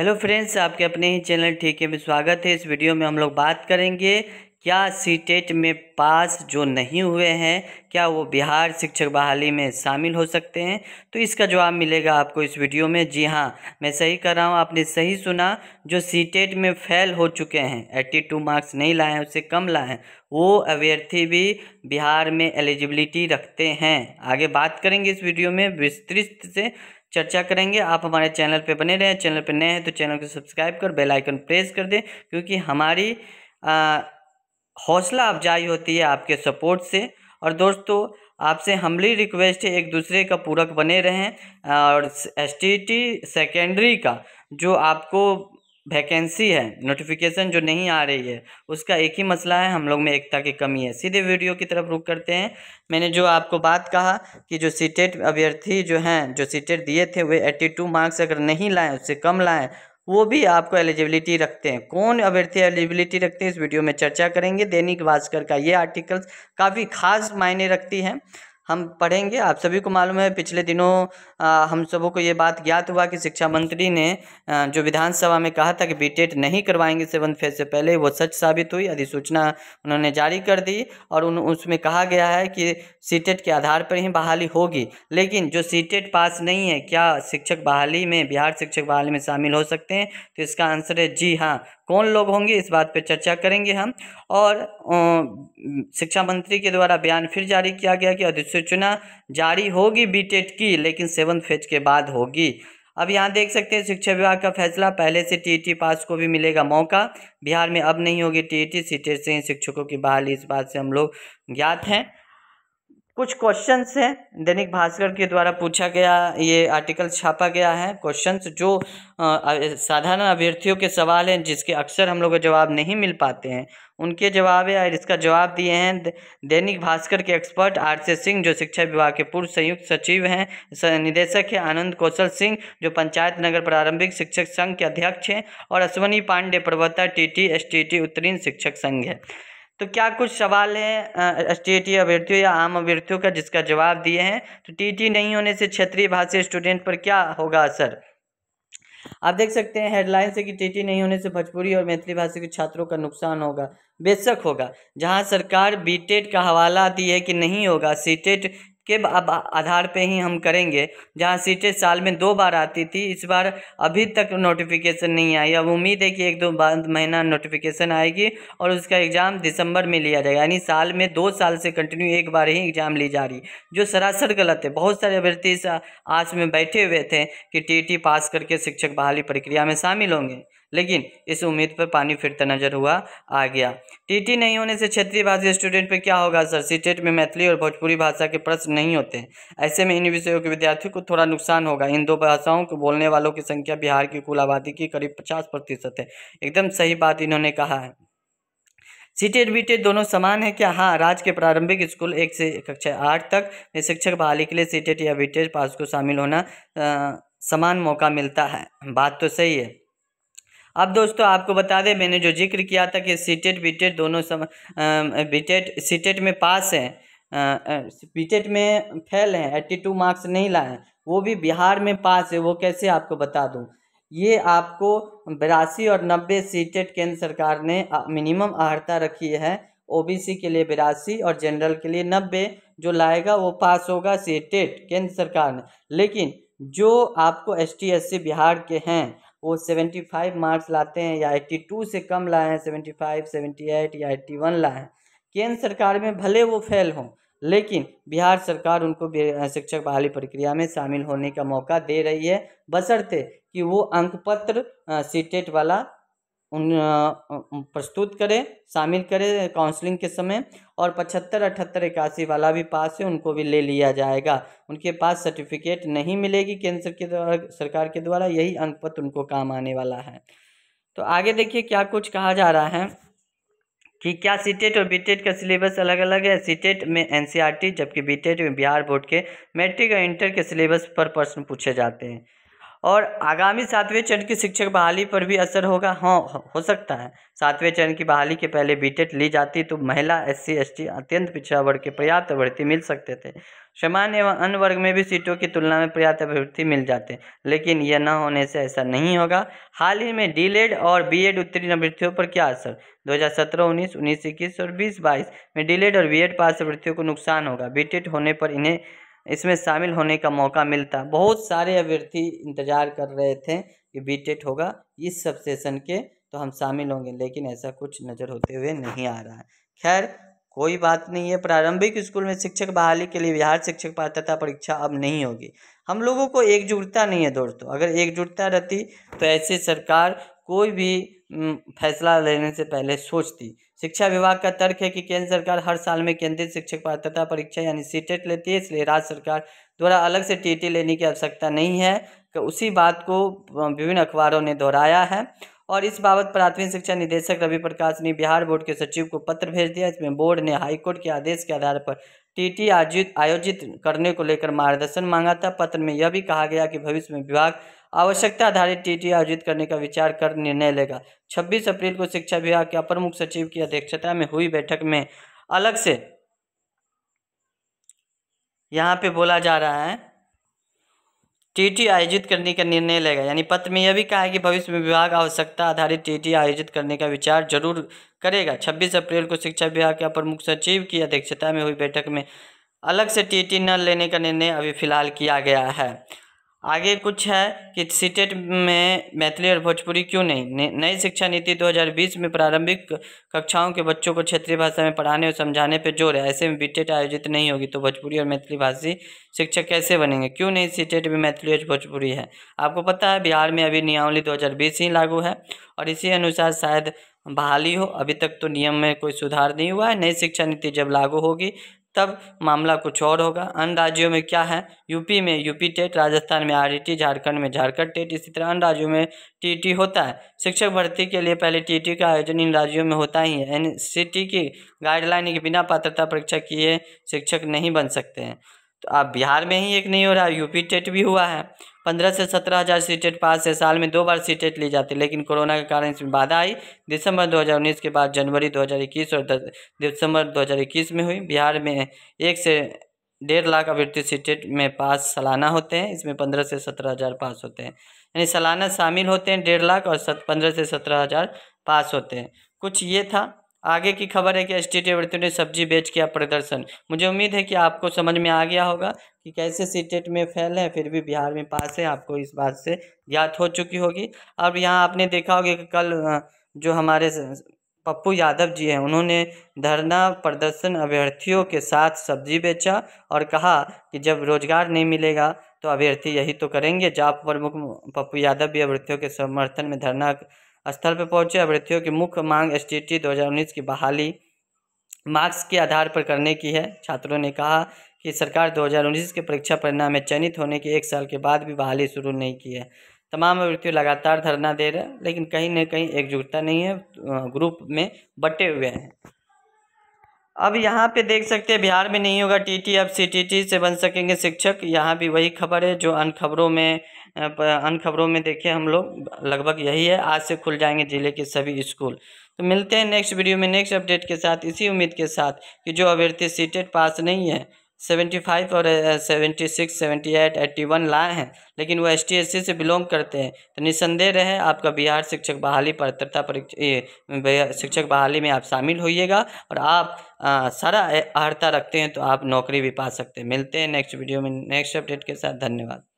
hello friends आपके अपने ही channel ठीक है में स्वागत है इस वीडियो में हम लोग बात करेंगे क्या सी टेट e में पास जो नहीं हुए हैं क्या वो बिहार शिक्षक बहाली में शामिल हो सकते हैं तो इसका जवाब मिलेगा आपको इस वीडियो में जी हाँ मैं सही कर रहा हूँ आपने सही सुना जो सी टेट e में फेल हो चुके हैं एट्टी टू मार्क्स नहीं लाए हैं उससे कम लाए हैं वो अभ्यर्थी भी बिहार में एलिजिबिलिटी रखते हैं आगे बात करेंगे इस वीडियो में विस्तृत से चर्चा करेंगे आप हमारे चैनल पे बने रहें चैनल पे नए हैं तो चैनल को सब्सक्राइब कर बेल आइकन प्रेस कर दें क्योंकि हमारी हौसला अफजाई होती है आपके सपोर्ट से और दोस्तों आपसे हमली रिक्वेस्ट है एक दूसरे का पूरक बने रहें और एस टी सेकेंडरी का जो आपको वैकेंसी है नोटिफिकेशन जो नहीं आ रही है उसका एक ही मसला है हम लोग में एकता की कमी है सीधे वीडियो की तरफ रुक करते हैं मैंने जो आपको बात कहा कि जो सीटेट अभ्यर्थी जो हैं जो सीटेट दिए थे वे एट्टी टू मार्क्स अगर नहीं लाएँ उससे कम लाएँ वो भी आपको एलिजिबिलिटी रखते हैं कौन अभ्यर्थी एलिजिबिलिटी रखते हैं इस वीडियो में चर्चा करेंगे दैनिक भास्कर का ये आर्टिकल्स काफ़ी खास मायने रखती हैं हम पढ़ेंगे आप सभी को मालूम है पिछले दिनों हम सबों को ये बात ज्ञात हुआ कि शिक्षा मंत्री ने जो विधानसभा में कहा था कि बीटेट नहीं करवाएंगे सेवन फेज से पहले वो सच साबित हुई अधिसूचना उन्होंने जारी कर दी और उन उसमें कहा गया है कि सीटेट के आधार पर ही बहाली होगी लेकिन जो सीटेट पास नहीं है क्या शिक्षक बहाली में बिहार शिक्षक बहाली में शामिल हो सकते हैं तो इसका आंसर है जी हाँ कौन लोग होंगे इस बात पर चर्चा करेंगे हम और शिक्षा मंत्री के द्वारा बयान फिर जारी किया गया कि अधिसूचना सूचना जारी होगी बीटेट e की लेकिन सेवन फेज के बाद होगी अब यहाँ देख सकते हैं शिक्षा विभाग का फैसला पहले से टीईटी पास e को भी मिलेगा मौका बिहार में अब नहीं होगी टीईटी e सीटेट से ही शिक्षकों की बहाली इस बात से हम लोग ज्ञात हैं कुछ क्वेश्चंस हैं दैनिक भास्कर के द्वारा पूछा गया ये आर्टिकल छापा गया है क्वेश्चंस जो साधारण अभ्यर्थियों के सवाल हैं जिसके अक्सर हम लोग को जवाब नहीं मिल पाते हैं उनके जवाब है और इसका जवाब दिए हैं दैनिक भास्कर के एक्सपर्ट आर से सिंह जो शिक्षा विभाग के पूर्व संयुक्त सचिव हैं निदेशक हैं आनंद कौशल सिंह जो पंचायत नगर प्रारंभिक शिक्षक संघ के अध्यक्ष हैं और अश्वनी पांडे प्रवक्ता T T S T T उत्तीर्ण शिक्षक संघ है तो क्या कुछ सवाल हैं स्टेट अभ्यर्थियों या आम अभ्यर्थियों का जिसका जवाब दिए हैं तो टीटी नहीं होने से क्षेत्रीय भाषी स्टूडेंट पर क्या होगा असर आप देख सकते हैं हेडलाइन से कि टीटी नहीं होने से भोजपुरी और मैथिली भाषा के छात्रों का नुकसान होगा बेशक होगा जहां सरकार बीटेट का हवाला दी है कि नहीं होगा सीटेट के आधार पे ही हम करेंगे जहाँ सीटें साल में दो बार आती थी इस बार अभी तक नोटिफिकेशन नहीं आई अब उम्मीद है कि एक दो बाद महीना नोटिफिकेशन आएगी और उसका एग्ज़ाम दिसंबर में लिया जाएगा यानी साल में दो साल से कंटिन्यू एक बार ही एग्ज़ाम ली जा रही जो सरासर गलत है बहुत सारे अभ्यर्थी इस में बैठे हुए थे कि टी पास e करके शिक्षक बहाली प्रक्रिया में शामिल होंगे लेकिन इस उम्मीद पर पानी फिरता नजर हुआ आ गया टीटी नहीं होने से क्षेत्रीय भाषी स्टूडेंट पर क्या होगा सर सीटेट e में मैथिली और भोजपुरी भाषा के प्रश्न नहीं होते ऐसे में इन विषयों के विद्यार्थियों को थोड़ा नुकसान होगा इन दो भाषाओं को बोलने वालों की संख्या बिहार की कुल आबादी की करीब पचास प्रतिशत है एकदम सही बात इन्होंने कहा है सीटेट बीटेट e e दोनों समान है क्या हाँ राज्य के प्रारंभिक स्कूल एक से कक्षा आठ तक में शिक्षक बहाली के लिए सीटेट या बीटेट पास को शामिल होना आ, समान मौका मिलता है बात तो सही है अब दोस्तों आपको बता दें मैंने जो जिक्र किया था कि सीटेट बीटेट e e दोनों सम बीटेट सीटेट e में पास हैं बीटेट में फेल हैं एट्टी टू मार्क्स नहीं लाए वो भी बिहार में पास है वो कैसे आपको बता दूँ ये आपको बिरासी और नब्बे सीटेट केंद्र सरकार ने मिनिमम आहता रखी है ओबीसी के लिए बिरासी और जनरल के लिए नब्बे जो लाएगा वो पास होगा सीटेट केंद्र सरकार ने लेकिन जो आपको एस टी बिहार के हैं वो सेवेंटी फाइव मार्क्स लाते हैं या एट्टी टू से कम लाए हैं सेवेंटी फाइव सेवेंटी एट या एट्टी वन लाए हैं केंद्र सरकार में भले वो फेल हों लेकिन बिहार सरकार उनको शिक्षक बहाली प्रक्रिया में शामिल होने का मौका दे रही है बशर्ते कि वो अंकपत्र सीटेट वाला उन प्रस्तुत करें शामिल करें काउंसलिंग के समय और पचहत्तर अठहत्तर इक्यासी वाला भी पास है उनको भी ले लिया जाएगा उनके पास सर्टिफिकेट नहीं मिलेगी केंद्र के द्वारा सरकार के द्वारा यही अंक पत्र उनको काम आने वाला है तो आगे देखिए क्या कुछ कहा जा रहा है कि क्या सीटेट e और बीटेट e का सिलेबस अलग अलग है सीटेट e में एनसीईआरटी जबकि बीटेट में बिहार बोर्ड के मैट्रिक और इंटर के सिलेबस पर प्रश्न पूछे जाते हैं और आगामी सातवें चरण की शिक्षक बहाली पर भी असर होगा हाँ हो सकता है सातवें चरण की बहाली के पहले बीटेट ली जाती तो महिला एस सी अत्यंत पिछड़ा वर्ग के पर्याप्त अभ्यर्थी मिल सकते थे सामान्य एवं अन्य वर्ग में भी सीटों की तुलना में पर्याप्त अभ्यर्थी मिल जाते लेकिन यह न होने से ऐसा नहीं होगा हाल ही में डी और एड उत्तीर्ण अभ्यर्थियों पर क्या असर सत्रह उन्नीस उन्नीस इक्कीस और बीस बाईस में डीलेड और बी पास अभ्यर्थियों को नुकसान होगा बी होने पर इन्हें इसमें शामिल होने का मौका मिलता बहुत सारे अभ्यर्थी इंतज़ार कर रहे थे कि बीटेट होगा इस सब सेशन के तो हम शामिल होंगे लेकिन ऐसा कुछ नज़र होते हुए नहीं आ रहा है खैर कोई बात नहीं है प्रारंभिक स्कूल में शिक्षक बहाली के लिए बिहार शिक्षक पात्रता परीक्षा अब नहीं होगी हम लोगों को एकजुटता नहीं है दोस्तों अगर एकजुटता रहती तो ऐसे सरकार कोई भी फैसला लेने से पहले सोचती शिक्षा विभाग का तर्क है कि केंद्र सरकार हर साल में केंद्रीय शिक्षक पात्रता परीक्षा यानी सीटेट लेती है इसलिए राज्य सरकार द्वारा अलग से टी लेने की आवश्यकता नहीं है उसी बात को विभिन्न अखबारों ने दोहराया है और इस बाबत प्राथमिक शिक्षा निदेशक रवि प्रकाश ने बिहार बोर्ड के सचिव को पत्र भेज दिया इसमें बोर्ड ने हाईकोर्ट के आदेश के आधार पर टीटी आयोजित आयोजित करने को लेकर मार्गदर्शन मांगा था पत्र में यह भी कहा गया कि भविष्य में विभाग आवश्यकता आधारित टीटी आयोजित करने का विचार कर निर्णय लेगा 26 अप्रैल को शिक्षा विभाग के अपर मुख्य सचिव की अध्यक्षता में हुई बैठक में अलग से यहाँ पे बोला जा रहा है टीटी आयोजित करने का निर्णय लेगा यानी पत्र में यह भी कहा है कि भविष्य में विभाग आवश्यकता आधारित टीटी आयोजित करने का विचार जरूर करेगा 26 अप्रैल को शिक्षा विभाग के अपर मुख्य सचिव की अध्यक्षता में हुई बैठक में अलग से टीटी न लेने का निर्णय अभी फिलहाल किया गया है आगे कुछ है कि सीटेट में मैथिली और भोजपुरी क्यों नहीं नई शिक्षा नीति 2020 में प्रारंभिक कक्षाओं के बच्चों को क्षेत्रीय भाषा में पढ़ाने और समझाने पर जोर है ऐसे में बीटेट आयोजित नहीं होगी तो भोजपुरी और मैथिली भाषी शिक्षक कैसे बनेंगे क्यों नहीं सीटेट में मैथिली और भोजपुरी है आपको पता है बिहार में अभी नियमावली दो ही लागू है और इसी अनुसार शायद बहाली हो अभी तक तो नियम में कोई सुधार नहीं हुआ है नई शिक्षा नीति जब लागू होगी तब मामला कुछ और होगा अन्य राज्यों में क्या है यूपी में यूपी टेट राजस्थान में आर e झारखंड में झारखंड टेट इसी तरह अन्य राज्यों में टीटी e होता है शिक्षक भर्ती के लिए पहले टीटी e का आयोजन इन राज्यों में होता ही है एनसीटी की गाइडलाइन के बिना पात्रता परीक्षा किए शिक्षक नहीं बन सकते हैं तो आप बिहार में ही एक नहीं हो रहा यूपी टेट भी हुआ है पंद्रह से सत्रह हज़ार सी टेट पास है साल में दो बार सी टेट ली जाती है लेकिन कोरोना के कारण इसमें बाधा आई दिसंबर 2019 के बाद जनवरी 2021 और दिसंबर 2021 में हुई बिहार में एक से डेढ़ लाख अभ्यर्थी सी टेट में पास सालाना होते हैं इसमें पंद्रह से सत्रह हज़ार पास होते हैं यानी सालाना शामिल होते हैं डेढ़ लाख और पंद्रह से सत्रह हज़ार पास होते हैं कुछ ये था आगे की खबर है कि स्टेट एवरेटिव ने सब्जी बेच किया प्रदर्शन मुझे उम्मीद है कि आपको समझ में आ गया होगा कि कैसे स्टेट e में फेल है फिर भी बिहार में पास है आपको इस बात से याद हो चुकी होगी अब यहाँ आपने देखा होगा कि कल जो हमारे पप्पू यादव जी हैं उन्होंने धरना प्रदर्शन अभ्यर्थियों के साथ सब्जी बेचा और कहा कि जब रोजगार नहीं मिलेगा तो अभ्यर्थी यही तो करेंगे जाप प्रमुख पप्पू यादव भी अभ्यर्थियों के समर्थन में धरना स्थल पर पहुंचे अभ्यर्थियों की मुख्य मांग एस टी 2019 की बहाली मार्क्स के आधार पर करने की है छात्रों ने कहा कि सरकार 2019 के परीक्षा परिणाम में चयनित होने के एक साल के बाद भी बहाली शुरू नहीं की है तमाम अभ्यर्थियों लगातार धरना दे रहे हैं लेकिन कहीं ना कहीं एकजुटता नहीं है ग्रुप में बटे हुए हैं अब यहाँ पे देख सकते हैं बिहार में नहीं होगा टीटी अब सीटीटी से बन सकेंगे शिक्षक यहाँ भी वही खबर है जो अन्य खबरों में अन्य खबरों में देखें हम लोग लगभग यही है आज से खुल जाएंगे जिले के सभी स्कूल तो मिलते हैं नेक्स्ट वीडियो में नेक्स्ट अपडेट के साथ इसी उम्मीद के साथ कि जो अभ्यर्थी सीटेट पास नहीं है सेवेंटी फाइव और seventy six seventy eight eighty one लाए हैं लेकिन वो एस टी एस सी से बिलोंग करते हैं तो निसंदेह रहे आपका बिहार शिक्षक बहाली पात्रता परीक्षा शिक्षक बहाली में आप शामिल होइएगा और आप आ, सारा अर्हता रखते हैं तो आप नौकरी भी पा सकते हैं मिलते हैं नेक्स्ट वीडियो में नेक्स्ट अपडेट के साथ धन्यवाद